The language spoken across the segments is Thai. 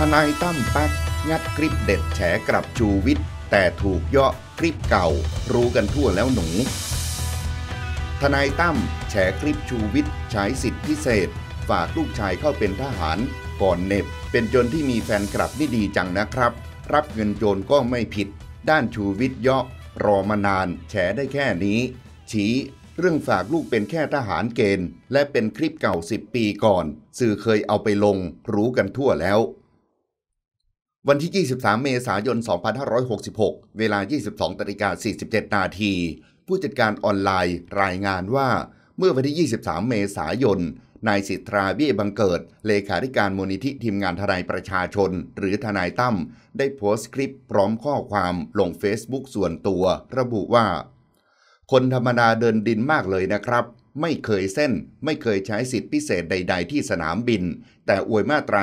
ทนายตั้มแป๊กงัดคลิปเด็ดแฉกลับชูวิทย์แต่ถูกเยาะคลิปเก่า รู้กันทั่วแล้วหนู ทนายตั้มแฉคลิปชูวิทย์ใช้สิทธิพิเศษฝากลูกชายเข้าเป็นทหาร ก่อนเน็บเป็นจนที่มีแฟนคลับนี่ดีจังนะครับ รับเงินโจรก็ไม่ผิด ด้านชูวิทย์เยาะรอมานานแฉได้แค่นี้ชี้เรื่องฝากลูกเป็นแค่ทหารเกณฑ์ และเป็นคลิปเก่า10ปีก่อนสื่อเคยเอาไปลง รู้กันทั่วแล้ววันที่ 23 เมษายน 2566 เวลา 22ตริกา47 นาที ผู้จัดการออนไลน์รายงานว่า เมื่อวันที่ 23 เมษายน นายสิทธาเบี้ยบังเกิด เลขาธิการมูลนิธิทีมงานทนายประชาชน หรือทนายตั้มได้โพสต์คลิป พร้อมข้อความลง Facebook ส่วนตัว ระบุว่า คนธรรมดาเดินดินมากเลยนะครับไม่เคยเส้น ไม่เคยใช้สิทธิพิเศษใดๆ ที่สนามบิน แต่อวยมาตรา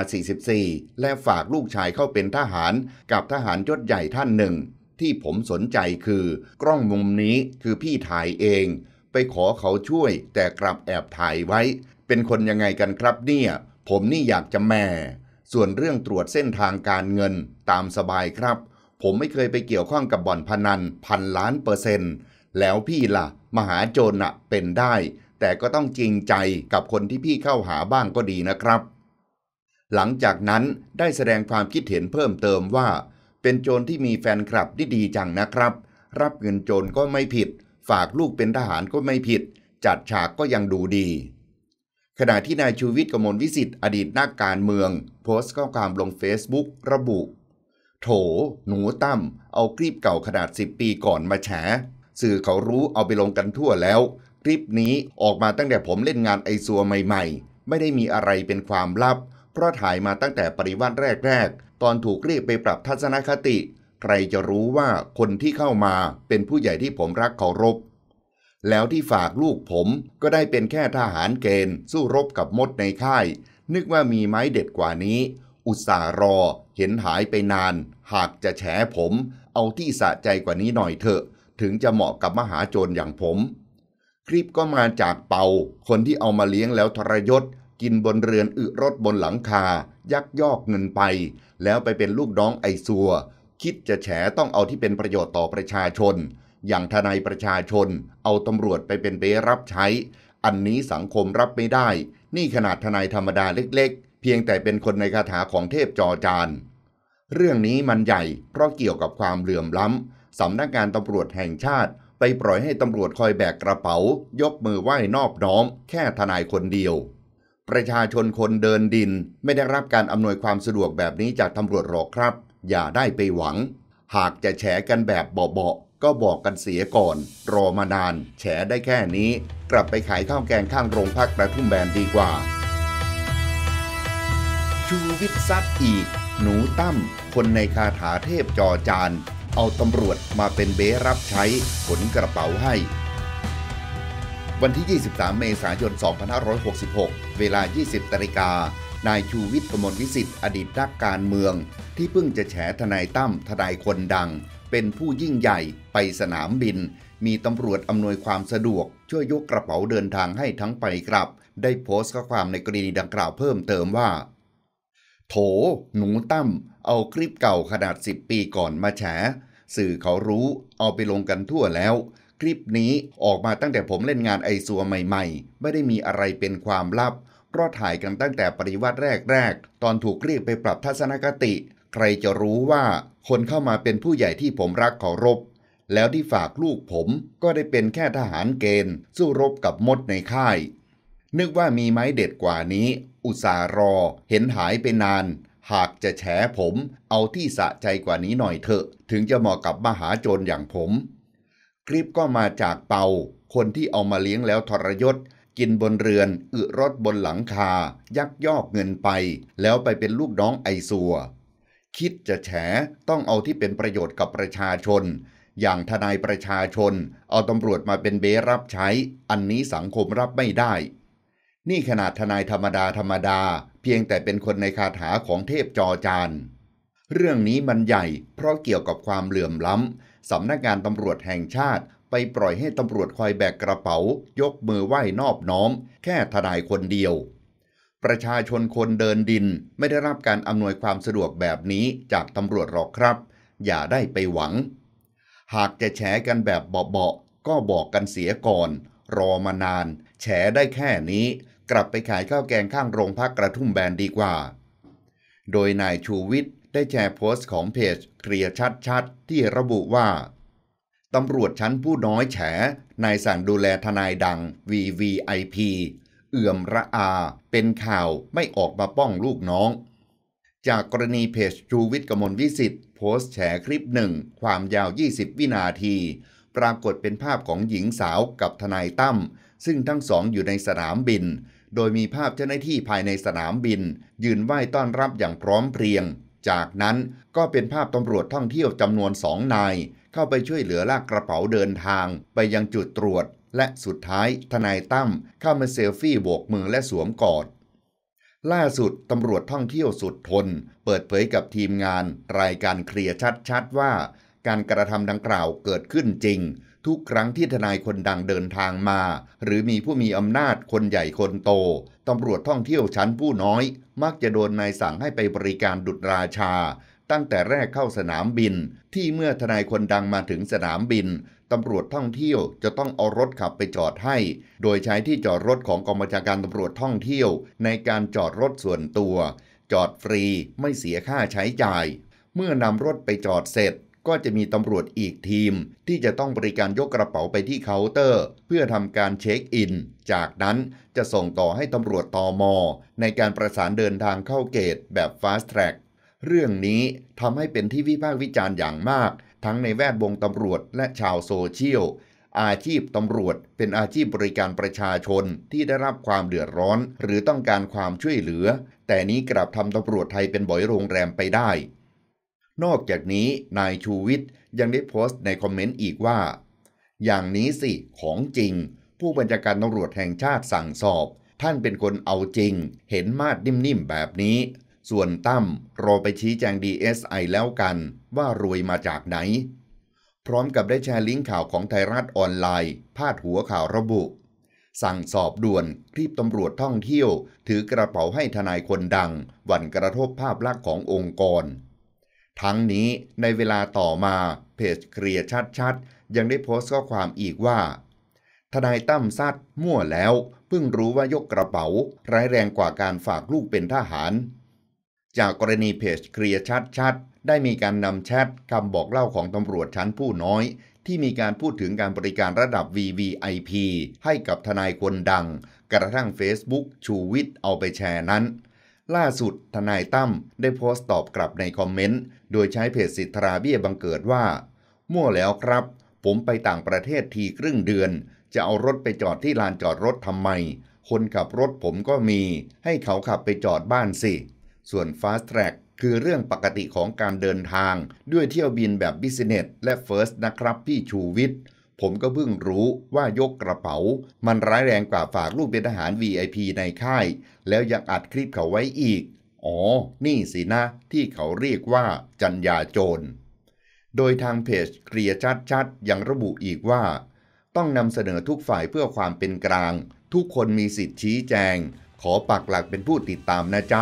44 และฝากลูกชายเข้าเป็นทหารกับทหารยศใหญ่ท่านหนึ่ง ที่ผมสนใจคือกล้องมุมนี้คือพี่ถ่ายเอง ไปขอเขาช่วย แต่กลับแอบถ่ายไว้ เป็นคนยังไงกันครับเนี่ย ผมนี่อยากจะแม่ ส่วนเรื่องตรวจเส้นทางการเงิน ตามสบายครับ ผมไม่เคยไปเกี่ยวข้องกับบ่อนพนันพันล้านเปอร์เซ็นต์ แล้วพี่ละ่ะมหาโจรนะเป็นได้ แต่ก็ต้องจริงใจกับคนที่พี่เข้าหาบ้างก็ดีนะครับ หลังจากนั้นได้แสดงความคิดเห็นเพิ่มเติมว่า เป็นโจรที่มีแฟนคลับที่ดีจังนะครับ รับเงินโจรก็ไม่ผิด ฝากลูกเป็นทหารก็ไม่ผิด จัดฉากก็ยังดูดีขณะที่นายชูวิทย์กมลวิสิทธิ์อดีตนักการเมือง โพสต์ข้อความลงเฟซบุ๊กระบุ โถ หนูตั้มเอาคลิปเก่าขนาด10ปีก่อนมาแฉสื่อเขารู้เอาไปลงกันทั่วแล้ว คลิปนี้ออกมาตั้งแต่ผมเล่นงานไอซัวใหม่ ๆ ไม่ได้มีอะไรเป็นความลับ เพราะถ่ายมาตั้งแต่ปริวัติแรก ๆ ตอนถูกเรียกไปปรับทัศนคติ ใครจะรู้ว่าคนที่เข้ามาเป็นผู้ใหญ่ที่ผมรักเคารพแล้วที่ฝากลูกผมก็ได้เป็นแค่ทหารเกณฑ์สู้รบกับมดในค่าย นึกว่ามีไม้เด็ดกว่านี้ อุตส่าห์รอเห็นหายไปนาน หากจะแฉผม เอาที่สะใจกว่านี้หน่อยเถอะถึงจะเหมาะกับมหาโจรอย่างผม คลิปก็มาจากเป่า คนที่เอามาเลี้ยงแล้วทรยศ กินบนเรือนอึรถบนหลังคา ยักยอกเงินไป แล้วไปเป็นลูกน้องไอซัว คิดจะแฉต้องเอาที่เป็นประโยชน์ต่อประชาชน อย่างทนายประชาชน เอาตำรวจไปเป็นเปรับใช้ อันนี้สังคมรับไม่ได้ นี่ขนาดทนายธรรมดาเล็กๆ เพียงแต่เป็นคนในคาถาของเทพจอจาน เรื่องนี้มันใหญ่ เพราะเกี่ยวกับความเหลื่อมล้ำสำนักงานตำรวจแห่งชาติไปปล่อยให้ตำรวจคอยแบกกระเป๋า ยกมือไหว้นอบน้อมแค่ทนายคนเดียว ประชาชนคนเดินดินไม่ได้รับการอำนวยความสะดวกแบบนี้จากตำรวจหรอกครับ อย่าได้ไปหวัง หากจะแฉกันแบบเบาๆก็บอกกันเสียก่อน รอมานาน แฉได้แค่นี้ กลับไปขายข้าวแกงข้างโรงพักกระทุ่มแบนดีกว่าชูวิทย์ซัดอีก หนูตั้มคนในคาถาเทพจอจานเอาตำรวจมาเป็นเบรับใช้ขนกระเป๋าให้ วันที่ 23 เมษายน 2566 เวลา 20นาฬิกา นายชูวิทย์ประมลวิสิทธิ์อดีตนักการเมือง ที่เพิ่งจะแฉทนายตั้มทนายคนดัง เป็นผู้ยิ่งใหญ่ไปสนามบิน มีตำรวจอำนวยความสะดวก ช่วยยกกระเป๋าเดินทางให้ทั้งไปกลับ ได้โพสต์ข้อความในกรณีดังกล่าวเพิ่มเติมว่าโถหนูตั้ม เอาคลิปเก่าขนาด 10 ปีก่อนมาแฉ สื่อเขารู้ เอาไปลงกันทั่วแล้ว คลิปนี้ออกมาตั้งแต่ผมเล่นงานไอซัวใหม่ๆ ไม่ได้มีอะไรเป็นความลับเพราะถ่ายกันตั้งแต่ปริวัติแรกๆ ตอนถูกเรียกไปปรับทัศนคติ ใครจะรู้ว่า คนเข้ามาเป็นผู้ใหญ่ที่ผมรักเคารพ แล้วที่ฝากลูกผม ก็ได้เป็นแค่ทหารเกณฑ์ สู้รบกับมดในค่ายนึกว่ามีไม้เด็ดกว่านี้ อุตส่าห์รอเห็นหายไปนาน หากจะแฉผม เอาที่สะใจกว่านี้หน่อยเถอะ ถึงจะเหมาะกับมหาโจรอย่างผม คลิปก็มาจากเปา คนที่เอามาเลี้ยงแล้วทรยศ กินบนเรือน อึรถบนหลังคา ยักยอกเงินไป แล้วไปเป็นลูกน้องไอซัว คิดจะแฉต้องเอาที่เป็นประโยชน์กับประชาชน อย่างทนายประชาชน เอาตำรวจมาเป็นเบรับใช้ อันนี้สังคมรับไม่ได้นี่ขนาดทนายธรรมดาธรรมดา เพียงแต่เป็นคนในคาถาของเทพจอจานเรื่องนี้มันใหญ่ เพราะเกี่ยวกับความเหลื่อมล้ำสำนักงานตำรวจแห่งชาติไปปล่อยให้ตำรวจคอยแบกกระเป๋ายกมือไหว้นอบน้อม แค่ทนายคนเดียว ประชาชนคนเดินดินไม่ได้รับการอำนวยความสะดวกแบบนี้จากตำรวจหรอกครับ อย่าได้ไปหวัง หากจะแฉกันแบบเบาๆก็บอกกันเสียก่อนรอมานาน แฉได้แค่นี้ กลับไปขายข้าวแกงข้างโรงพักกระทุ่มแบนดีกว่า โดยนายชูวิทย์ได้แชร์โพสต์ของเพจเคลียร์ชัดๆ ที่ระบุว่า ตำรวจชั้นผู้น้อยแฉนายสั่งดูแลทนายดัง VVIP เอื่อมระอาเป็นข่าวไม่ออกมาป้องลูกน้อง จากกรณีเพจชูวิทย์กมลวิสิทธิ์โพสต์แฉคลิปหนึ่งความยาว 20 วินาทีปรากฏเป็นภาพของหญิงสาวกับทนายตั้มซึ่งทั้งสองอยู่ในสนามบิน โดยมีภาพเจ้าหน้าที่ภายในสนามบิน ยืนไหว้ต้อนรับอย่างพร้อมเพรียง จากนั้นก็เป็นภาพตำรวจท่องเที่ยวจำนวนสองนาย เข้าไปช่วยเหลือลากกระเป๋าเดินทาง ไปยังจุดตรวจและสุดท้ายทนายตั้มเข้ามาเซลฟี่โบกมือและสวมกอด ล่าสุดตำรวจท่องเที่ยวสุดทนเปิดเผยกับทีมงาน รายการเคลียร์ชัดๆว่าการกระทำดังกล่าวเกิดขึ้นจริง ทุกครั้งที่ทนายคนดังเดินทางมา หรือมีผู้มีอำนาจคนใหญ่คนโตตำรวจท่องเที่ยวชั้นผู้น้อย มักจะโดนนายสั่งให้ไปบริการดุดราชา ตั้งแต่แรกเข้าสนามบิน ที่เมื่อทนายคนดังมาถึงสนามบินตำรวจท่องเที่ยวจะต้องเอารถขับไปจอดให้ โดยใช้ที่จอดรถของกองบัญชาการตำรวจท่องเที่ยว ในการจอดรถส่วนตัว จอดฟรีไม่เสียค่าใช้จ่าย เมื่อนำรถไปจอดเสร็จก็จะมีตำรวจอีกทีม ที่จะต้องบริการยกกระเป๋าไปที่เคาน์เตอร์ เพื่อทำการเช็คอิน จากนั้นจะส่งต่อให้ตำรวจตอมอในการประสานเดินทางเข้าเกตแบบ Fast Track เรื่องนี้ทำให้เป็นที่วิพากษ์วิจารณ์อย่างมาก ทั้งในแวดวงตำรวจและชาวโซเชียลอาชีพตำรวจเป็นอาชีพบริการประชาชนที่ได้รับความเดือดร้อนหรือต้องการความช่วยเหลือ แต่นี้กลับทำตำรวจไทยเป็นบ่อยโรงแรมไปได้นอกจากนี้นายชูวิทย์ยังได้โพสต์ในคอมเมนต์อีกว่า อย่างนี้สิ ของจริง ผู้บัญชาการตำรวจแห่งชาติสั่งสอบ ท่านเป็นคนเอาจริง เห็นมาดนิ่มๆแบบนี้ ส่วนตั้มรอไปชี้แจง DSI แล้วกัน ว่ารวยมาจากไหน พร้อมกับได้แชร์ลิงก์ข่าวของไทยรัฐออนไลน์ พาดหัวข่าวระบุ สั่งสอบด่วนครีบตำรวจท่องเที่ยว ถือกระเป๋าให้ทนายคนดังหวั่นกระทบภาพลักษณ์ขององค์กรทั้งนี้ในเวลาต่อมา เพจเคลียร์ชัดๆยังได้โพสต์ข้อความอีกว่า ทนายตั้มซัดมั่วแล้วเพิ่งรู้ว่ายกกระเป๋าร้ายแรงกว่าการฝากลูกเป็นทหาร จากกรณีเพจเคลียร์ชัดๆได้มีการนำแชทคำบอกเล่าของตำรวจชั้นผู้น้อย ที่มีการพูดถึงการบริการระดับ VVIP ให้กับทนายคนดัง กระทั่ง Facebook ชูวิทย์เอาไปแชร์นั้นล่าสุดทนายตั้มได้โพสต์ตอบกลับในคอมเมนต์ โดยใช้เพจสิทธาเบี้ยบังเกิดว่า มั่วแล้วครับ ผมไปต่างประเทศทีครึ่งเดือน จะเอารถไปจอดที่ลานจอดรถทำไม คนขับรถผมก็มี ให้เขาขับไปจอดบ้านสิ ส่วน Fast Track คือเรื่องปกติของการเดินทางด้วยเที่ยวบินแบบบิสเนสและเฟิร์สนะครับ พี่ชูวิทย์ผมก็เพิ่งรู้ว่ายกกระเป๋ามันร้ายแรงกว่าฝากลูกเป็นทหาร VIP ในค่าย แล้วยังอัดคลิปเขาไว้อีก อ๋อ นี่สินะที่เขาเรียกว่าจัญญาโจร โดยทางเพจเคลียร์ชัดๆยังระบุอีกว่า ต้องนำเสนอทุกฝ่ายเพื่อความเป็นกลาง ทุกคนมีสิทธิ์ชี้แจง ขอปักหลักเป็นผู้ติดตามนะจ๊ะ